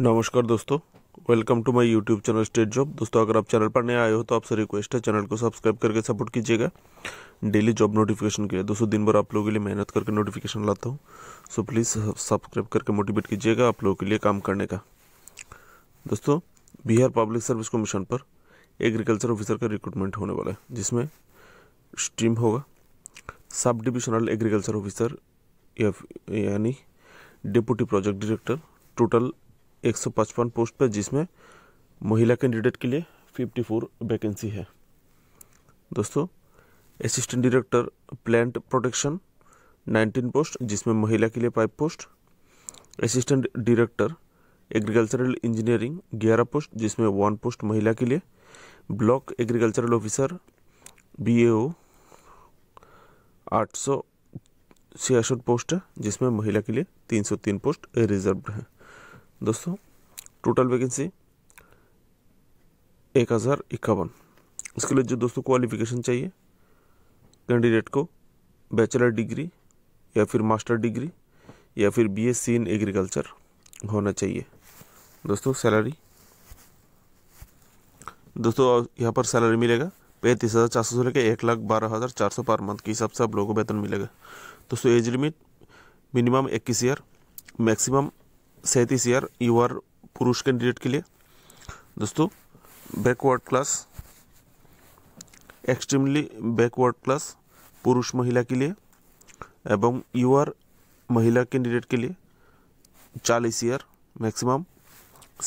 नमस्कार दोस्तों welcome to my YouTube channel state job दोस्तों अगर आप चैनल पर नए आए हो तो आपसे रिक्वेस्ट है चैनल को सब्सक्राइब करके सपोर्ट कीजिएगा डेली जॉब नोटिफिकेशन के लिए दोस्तों दिन भर आप लोगों के लिए मेहनत करके नोटिफिकेशन लाता हूँ सो प्लीज़ सब्सक्राइब करके मोटिवेट कीजिएगा आप लोगों के लिए काम करने का दोस्तों बिहार पब्लिक सर्विस कमीशन पर एग्रीकल्चर ऑफिसर का रिक्रूटमेंट होने वाला है जिसमें स्ट्रीम होगा सब डिविजनल एग्रीकल्चर ऑफिसर यानी deputy project director total 155 post पर जिसमें महिला कैंडिडेट के लिए 54 वैकेंसी है दोस्तों assistant director plant protection 19 post जिसमें महिला के लिए five post assistant director agricultural engineering 11 post जिसमें वन पोस्ट महिला के लिए block agricultural officer B A आठ सौ छियासठ पोस्ट है जिसमें महिला के लिए तीन सौ तीन पोस्ट रिजर्व है दोस्तों टोटल वैकेंसी एक हज़ार इक्यावन इसके लिए जो दोस्तों क्वालिफिकेशन चाहिए कैंडिडेट को बैचलर डिग्री या फिर मास्टर डिग्री या फिर बीएससी इन एग्रीकल्चर होना चाहिए दोस्तों सैलरी दोस्तों यहाँ पर सैलरी मिलेगा पैंतीस हज़ार चार सौ से लेकर एक लाख बारह हज़ार चार सौ पर मंथ के हिसाब से आप लोगों को वेतन मिलेगा दोस्तों एज लिमिट मिनिमम इक्कीस ईयर मैक्सिमम सैंतीस ईयर यू आर पुरुष कैंडिडेट के लिए दोस्तों backward class extremely backward class पुरुष महिला के लिए एवं यू आर महिला कैंडिडेट के लिए चालीस year maximum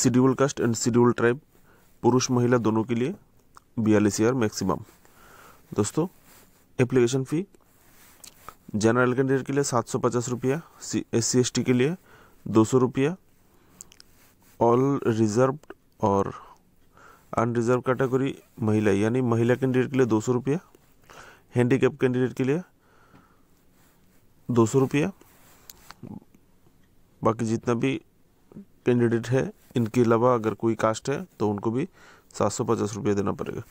schedule caste and schedule tribe पुरुष महिला दोनों के लिए बयालीस ईयर मैक्सिमम दोस्तों एप्लीकेशन फ़ी जनरल कैंडिडेट के लिए सात सौ पचास रुपया C S C S T के लिए दो सौ रुपया ऑल रिजर्व और अनरिजर्व कैटेगरी महिला यानी महिला कैंडिडेट के लिए दो सौ रुपया हैंडीकैप कैंडिडेट के लिए दो सौ रुपया बाकी जितना भी कैंडिडेट है इनके अलावा अगर कोई कास्ट है तो उनको भी सात सौ पचास रुपये देना पड़ेगा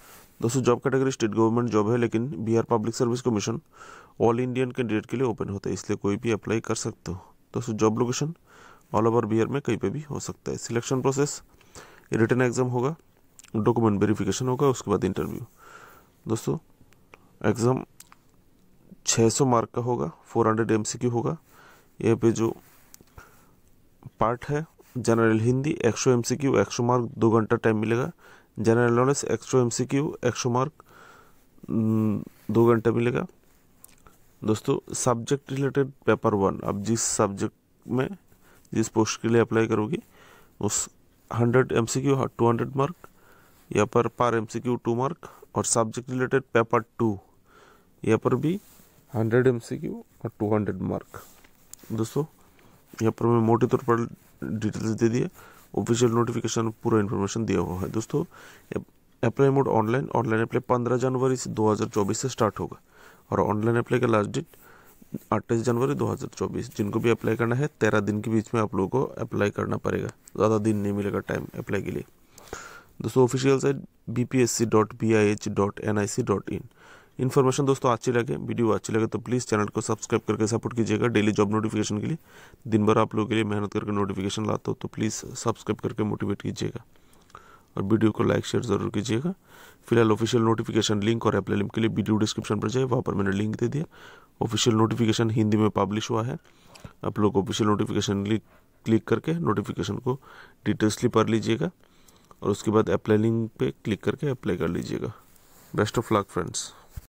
दोस्तों job category state government job है लेकिन Bihar public service commission all Indian candidate के लिए ओपन होता है इसलिए कोई भी अप्लाई कर सकते हो दोस्तों job location all over Bihar में कहीं पे भी हो सकता है सिलेक्शन प्रोसेस रिटर्न एग्ज़ाम होगा डॉक्यूमेंट वेरिफिकेशन होगा उसके बाद इंटरव्यू दोस्तों एग्ज़ाम 600 मार्क का होगा 400 हंड्रेड होगा यहाँ पे जो पार्ट है जनरल हिंदी 100 एमसीक्यू 100 मार्क दो घंटा टाइम मिलेगा जनरल नॉलेज 100 एमसीक्यू 100 मार्क दो घंटा मिलेगा दोस्तों सब्जेक्ट रिलेटेड पेपर वन अब जिस सब्जेक्ट में जिस पोस्ट के लिए अप्लाई करोगे उस hundred M C Q two hundred mark या पर पार M C Q two mark और सब्जेक्ट रिलेटेड पेपर टू यहाँ पर भी हंड्रेड एम सी क्यू और टू हंड्रेड मार्क दोस्तों यहाँ पर मैं मोटे तौर पर डिटेल्स दे दिए ऑफिशियल नोटिफिकेशन पूरा इन्फॉर्मेशन दिया हुआ है दोस्तों apply mode online online apply पंद्रह जनवरी से दो हज़ार चौबीस से स्टार्ट होगा और ऑनलाइन अप्लाई का लास्ट डेट अट्ठाईस जनवरी 2024 जिनको भी अप्लाई करना है तेरह दिन के बीच में आप लोगों को अप्लाई करना पड़ेगा ज़्यादा दिन नहीं मिलेगा टाइम अप्लाई के लिए दोस्तों official site B P S C dot B I H dot N I C dot in information दोस्तों अच्छी लगे वीडियो अच्छी लगे तो प्लीज़ चैनल को सब्सक्राइब करके सपोर्ट कीजिएगा डेली जॉब नोटिफिकेशन के लिए दिन भर आप लोगों के लिए मेहनत करके नोटिफिकेशन लाता हूँ तो प्लीज़ सब्सक्राइब करके मोटिवेट कीजिएगा और वीडियो को लाइक शेयर जरूर कीजिएगा फिलहाल ऑफिशियल नोटिफिकेशन लिंक और अप्लाई लिंक के लिए वीडियो डिस्क्रिप्शन पर जाए वहाँ पर मैंने लिंक दे दिया ऑफिशियल नोटिफिकेशन हिंदी में पब्लिश हुआ है आप लोग ऑफिशियल नोटिफिकेशन क्लिक करके नोटिफिकेशन को डिटेल्सली पढ़ लीजिएगा और उसके बाद अप्लाई लिंक पे क्लिक करके अप्लाई कर लीजिएगा बेस्ट ऑफ लक फ्रेंड्स